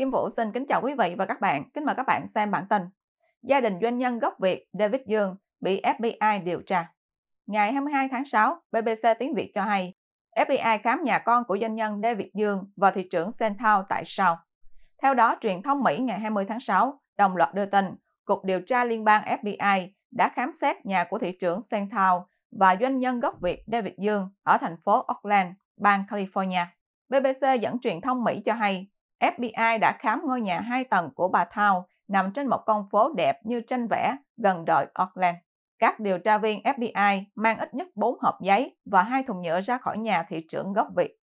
Kim Vũ xin kính chào quý vị và các bạn. Kính mời các bạn xem bản tin. Gia đình doanh nhân gốc Việt David Dương bị FBI điều tra. Ngày 22 tháng 6, BBC Tiếng Việt cho hay FBI khám nhà con của doanh nhân David Dương và thị trưởng Senthao tại sao. Theo đó, truyền thông Mỹ ngày 20 tháng 6 đồng loạt đưa tin Cục Điều tra Liên bang FBI đã khám xét nhà của thị trưởng Senthao và doanh nhân gốc Việt David Dương ở thành phố Oakland, bang California. BBC dẫn truyền thông Mỹ cho hay FBI đã khám ngôi nhà hai tầng của bà Thao nằm trên một con phố đẹp như tranh vẽ gần đội Auckland. Các điều tra viên FBI mang ít nhất 4 hộp giấy và hai thùng nhựa ra khỏi nhà thị trưởng gốc Việt.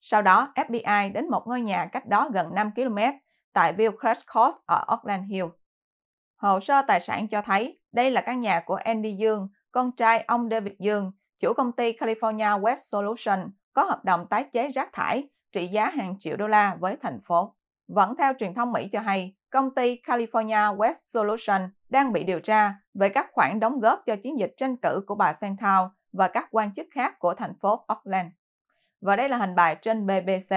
Sau đó, FBI đến một ngôi nhà cách đó gần 5 km tại Villcrest Court ở Auckland Hill. Hồ sơ tài sản cho thấy đây là căn nhà của Andy Dương, con trai ông David Dương, chủ công ty California West Solution, có hợp đồng tái chế rác thải trị giá hàng triệu đô la với thành phố. Vẫn theo truyền thông Mỹ cho hay, công ty California West Solution đang bị điều tra về các khoản đóng góp cho chiến dịch tranh cử của bà Santow và các quan chức khác của thành phố Oakland. Và đây là hình bài trên BBC.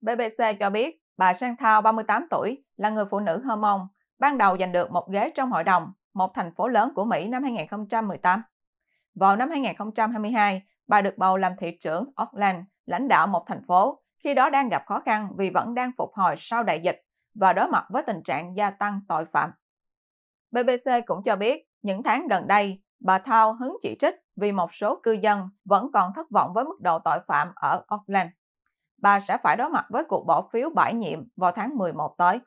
BBC cho biết bà Santow, 38 tuổi, là người phụ nữ hơ mông, ban đầu giành được một ghế trong hội đồng, một thành phố lớn của Mỹ năm 2018. Vào năm 2022, bà được bầu làm thị trưởng Oakland lãnh đạo một thành phố khi đó đang gặp khó khăn vì vẫn đang phục hồi sau đại dịch và đối mặt với tình trạng gia tăng tội phạm. BBC cũng cho biết, những tháng gần đây, bà Thao hứng chỉ trích vì một số cư dân vẫn còn thất vọng với mức độ tội phạm ở Auckland. Bà sẽ phải đối mặt với cuộc bỏ phiếu bãi nhiệm vào tháng 11 tới.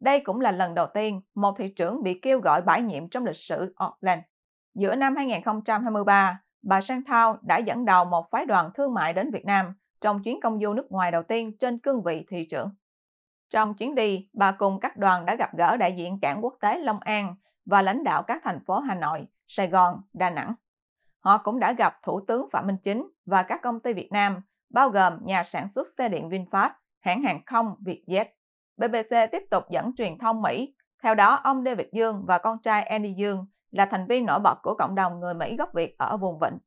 Đây cũng là lần đầu tiên một thị trưởng bị kêu gọi bãi nhiệm trong lịch sử Auckland. Giữa năm 2023, bà Sang Thao đã dẫn đầu một phái đoàn thương mại đến Việt Nam trong chuyến công du nước ngoài đầu tiên trên cương vị thị trưởng. Trong chuyến đi, bà cùng các đoàn đã gặp gỡ đại diện cảng quốc tế Long An và lãnh đạo các thành phố Hà Nội, Sài Gòn, Đà Nẵng. Họ cũng đã gặp Thủ tướng Phạm Minh Chính và các công ty Việt Nam, bao gồm nhà sản xuất xe điện VinFast, hãng hàng không Vietjet. BBC tiếp tục dẫn truyền thông Mỹ. Theo đó, ông David Dương và con trai Andy Dương là thành viên nổi bật của cộng đồng người Mỹ gốc Việt ở vùng Vịnh.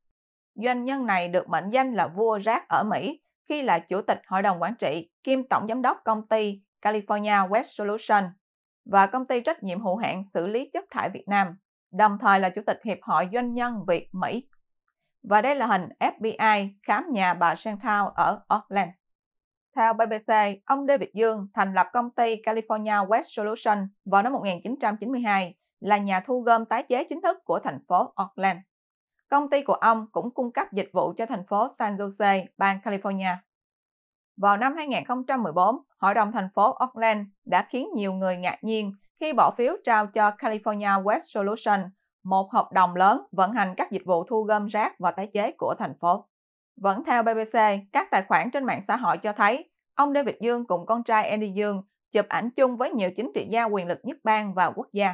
Doanh nhân này được mệnh danh là vua rác ở Mỹ khi là chủ tịch hội đồng quản trị kiêm tổng giám đốc công ty California West Solution và công ty trách nhiệm hữu hạn xử lý chất thải Việt Nam, đồng thời là chủ tịch Hiệp hội Doanh nhân Việt Mỹ. Và đây là hình FBI khám nhà bà Chantal ở Oakland. Theo BBC, ông Lê Việt Dương thành lập công ty California West Solution vào năm 1992 là nhà thu gom tái chế chính thức của thành phố Auckland. Công ty của ông cũng cung cấp dịch vụ cho thành phố San Jose, bang California. Vào năm 2014, Hội đồng thành phố Auckland đã khiến nhiều người ngạc nhiên khi bỏ phiếu trao cho California West Solution, một hợp đồng lớn vận hành các dịch vụ thu gom rác và tái chế của thành phố. Vẫn theo BBC, các tài khoản trên mạng xã hội cho thấy ông David Dương cùng con trai Andy Dương chụp ảnh chung với nhiều chính trị gia quyền lực nhất bang và quốc gia.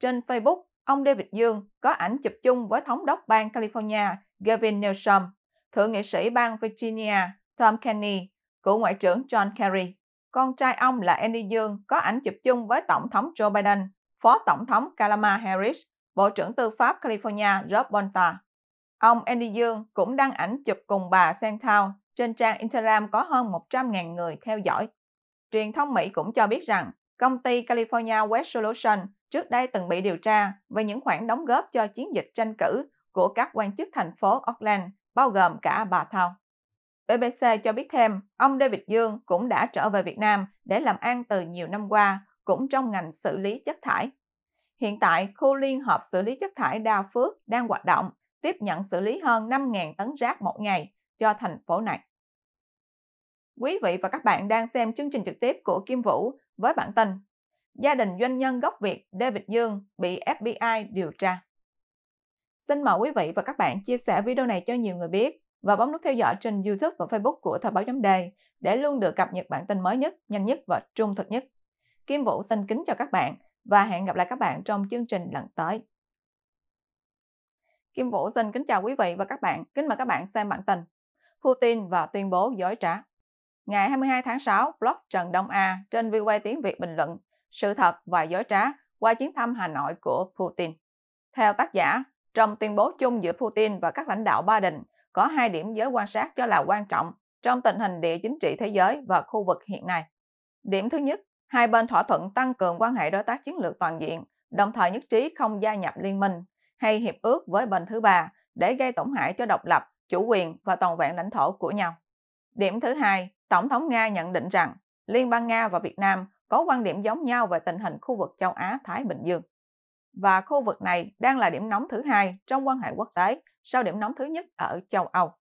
Trên Facebook, ông David Dương có ảnh chụp chung với thống đốc bang California Gavin Newsom, thượng nghị sĩ bang Virginia Tom Kenney, cựu ngoại trưởng John Kerry. Con trai ông là Andy Dương có ảnh chụp chung với tổng thống Joe Biden, phó tổng thống Kamala Harris, bộ trưởng tư pháp California Rob Bonta. Ông Andy Dương cũng đăng ảnh chụp cùng bà Santow trên trang Instagram có hơn 100.000 người theo dõi. Truyền thông Mỹ cũng cho biết rằng công ty California West Solution trước đây từng bị điều tra về những khoản đóng góp cho chiến dịch tranh cử của các quan chức thành phố Auckland, bao gồm cả bà Thao. BBC cho biết thêm, ông David Dương cũng đã trở về Việt Nam để làm ăn từ nhiều năm qua, cũng trong ngành xử lý chất thải. Hiện tại, khu liên hợp xử lý chất thải Đa Phước đang hoạt động, tiếp nhận xử lý hơn 5.000 tấn rác một ngày cho thành phố này. Quý vị và các bạn đang xem chương trình trực tiếp của Kim Vũ với bản tin gia đình doanh nhân gốc Việt David Dương bị FBI điều tra. Xin mời quý vị và các bạn chia sẻ video này cho nhiều người biết và bấm nút theo dõi trên YouTube và Facebook của Thời báo chấm đề để luôn được cập nhật bản tin mới nhất, nhanh nhất và trung thực nhất. Kim Vũ xin kính chào các bạn và hẹn gặp lại các bạn trong chương trình lần tới. Kim Vũ xin kính chào quý vị và các bạn. Kính mời các bạn xem bản tin. Putin và tuyên bố dối trá. Ngày 22 tháng 6, blog Trần Đông A trên VOA tiếng Việt bình luận sự thật và dối trá qua chuyến thăm Hà Nội của Putin. Theo tác giả, trong tuyên bố chung giữa Putin và các lãnh đạo Ba Đình, có hai điểm giới quan sát cho là quan trọng trong tình hình địa chính trị thế giới và khu vực hiện nay. Điểm thứ nhất, hai bên thỏa thuận tăng cường quan hệ đối tác chiến lược toàn diện, đồng thời nhất trí không gia nhập liên minh hay hiệp ước với bên thứ ba để gây tổn hại cho độc lập, chủ quyền và toàn vẹn lãnh thổ của nhau. Điểm thứ hai, Tổng thống Nga nhận định rằng Liên bang Nga và Việt Nam có quan điểm giống nhau về tình hình khu vực châu Á-Thái Bình Dương. Và khu vực này đang là điểm nóng thứ hai trong quan hệ quốc tế sau điểm nóng thứ nhất ở châu Âu.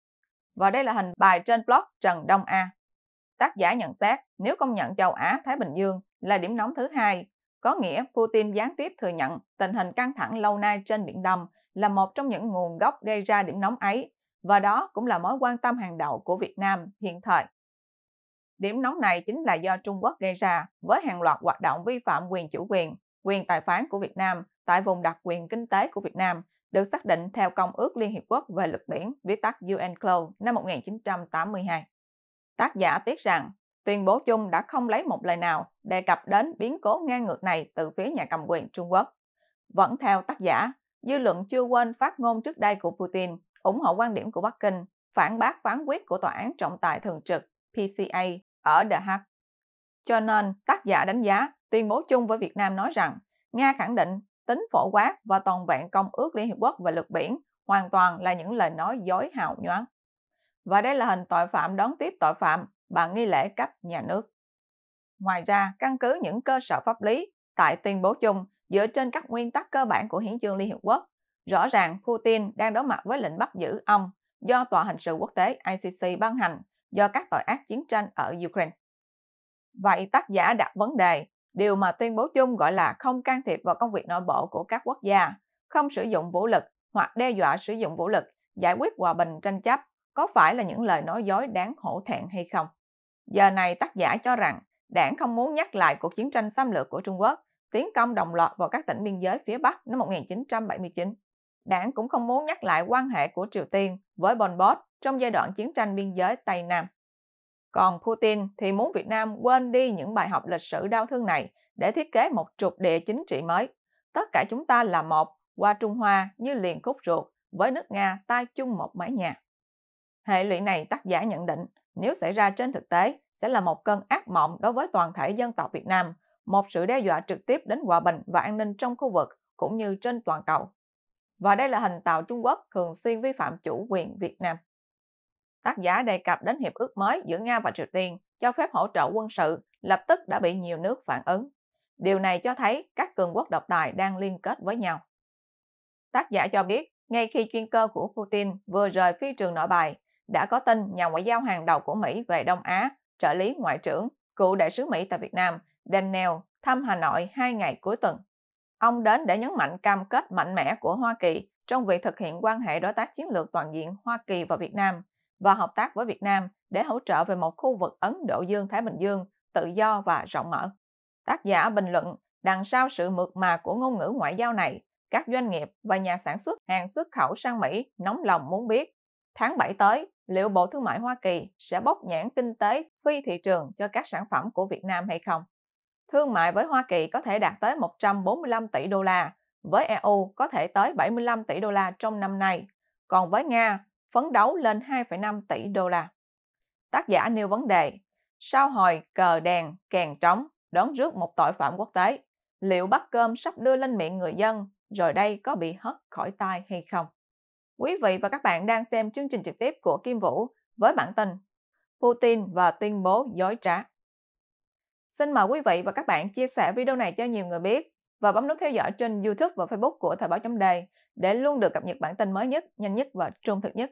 Và đây là hình bài trên blog Trần Đông A. Tác giả nhận xét nếu công nhận châu Á-Thái Bình Dương là điểm nóng thứ hai, có nghĩa Putin gián tiếp thừa nhận tình hình căng thẳng lâu nay trên Biển Đông là một trong những nguồn gốc gây ra điểm nóng ấy và đó cũng là mối quan tâm hàng đầu của Việt Nam hiện thời. Điểm nóng này chính là do Trung Quốc gây ra với hàng loạt hoạt động vi phạm quyền chủ quyền, quyền tài phán của Việt Nam tại vùng đặc quyền kinh tế của Việt Nam được xác định theo Công ước Liên Hiệp Quốc về luật biển, viết tắt UNCLOS năm 1982. Tác giả tiếc rằng, tuyên bố chung đã không lấy một lời nào đề cập đến biến cố ngang ngược này từ phía nhà cầm quyền Trung Quốc. Vẫn theo tác giả, dư luận chưa quên phát ngôn trước đây của Putin, ủng hộ quan điểm của Bắc Kinh, phản bác phán quyết của Tòa án trọng tài thường trực PCA ở The Hague. Cho nên, tác giả đánh giá tuyên bố chung với Việt Nam nói rằng Nga khẳng định tính phổ quát và toàn vẹn Công ước Liên Hiệp Quốc về luật biển hoàn toàn là những lời nói dối hào nhoáng. Và đây là hình tội phạm đón tiếp tội phạm bằng nghi lễ cấp nhà nước. Ngoài ra, căn cứ những cơ sở pháp lý tại tuyên bố chung dựa trên các nguyên tắc cơ bản của Hiến chương Liên Hiệp Quốc, rõ ràng Putin đang đối mặt với lệnh bắt giữ ông do Tòa hình sự quốc tế ICC ban hành do các tội ác chiến tranh ở Ukraine. Vậy tác giả đặt vấn đề, điều mà tuyên bố chung gọi là không can thiệp vào công việc nội bộ của các quốc gia, không sử dụng vũ lực hoặc đe dọa sử dụng vũ lực, giải quyết hòa bình tranh chấp, có phải là những lời nói dối đáng hổ thẹn hay không? Giờ này tác giả cho rằng đảng không muốn nhắc lại cuộc chiến tranh xâm lược của Trung Quốc, tiến công đồng loạt vào các tỉnh biên giới phía Bắc năm 1979. Đảng cũng không muốn nhắc lại quan hệ của Triều Tiên với Pol Pot trong giai đoạn chiến tranh biên giới Tây Nam. Còn Putin thì muốn Việt Nam quên đi những bài học lịch sử đau thương này để thiết kế một trục địa chính trị mới. Tất cả chúng ta là một, qua Trung Hoa như liền khúc ruột, với nước Nga tai chung một mái nhà. Hệ lụy này tác giả nhận định, nếu xảy ra trên thực tế, sẽ là một cơn ác mộng đối với toàn thể dân tộc Việt Nam, một sự đe dọa trực tiếp đến hòa bình và an ninh trong khu vực cũng như trên toàn cầu. Và đây là hình tạo Trung Quốc thường xuyên vi phạm chủ quyền Việt Nam tác giả đề cập đến hiệp ước mới giữa Nga và Triều Tiên cho phép hỗ trợ quân sự lập tức đã bị nhiều nước phản ứng. Điều này cho thấy các cường quốc độc tài đang liên kết với nhau. Tác giả cho biết, ngay khi chuyên cơ của Putin vừa rời phi trường nội bài, đã có tin nhà ngoại giao hàng đầu của Mỹ về Đông Á, trợ lý ngoại trưởng, cựu đại sứ Mỹ tại Việt Nam, Daniel, thăm Hà Nội hai ngày cuối tuần. Ông đến để nhấn mạnh cam kết mạnh mẽ của Hoa Kỳ trong việc thực hiện quan hệ đối tác chiến lược toàn diện Hoa Kỳ và Việt Nam và hợp tác với Việt Nam để hỗ trợ về một khu vực Ấn Độ Dương-Thái Bình Dương tự do và rộng mở. Tác giả bình luận, đằng sau sự mượt mà của ngôn ngữ ngoại giao này, các doanh nghiệp và nhà sản xuất hàng xuất khẩu sang Mỹ nóng lòng muốn biết tháng 7 tới liệu Bộ Thương mại Hoa Kỳ sẽ bóc nhãn kinh tế phi thị trường cho các sản phẩm của Việt Nam hay không. Thương mại với Hoa Kỳ có thể đạt tới 145 tỷ đô la, với EU có thể tới 75 tỷ đô la trong năm nay, còn với Nga phấn đấu lên 2,5 tỷ đô la. Tác giả nêu vấn đề, sao hồi cờ đèn kèn trống đón rước một tội phạm quốc tế, liệu bát cơm sắp đưa lên miệng người dân rồi đây có bị hất khỏi tai hay không? Quý vị và các bạn đang xem chương trình trực tiếp của Kim Vũ với bản tin Putin và tuyên bố dối trá. Xin mời quý vị và các bạn chia sẻ video này cho nhiều người biết và bấm nút theo dõi trên YouTube và Facebook của Thời báo chấm đề để luôn được cập nhật bản tin mới nhất, nhanh nhất và trung thực nhất.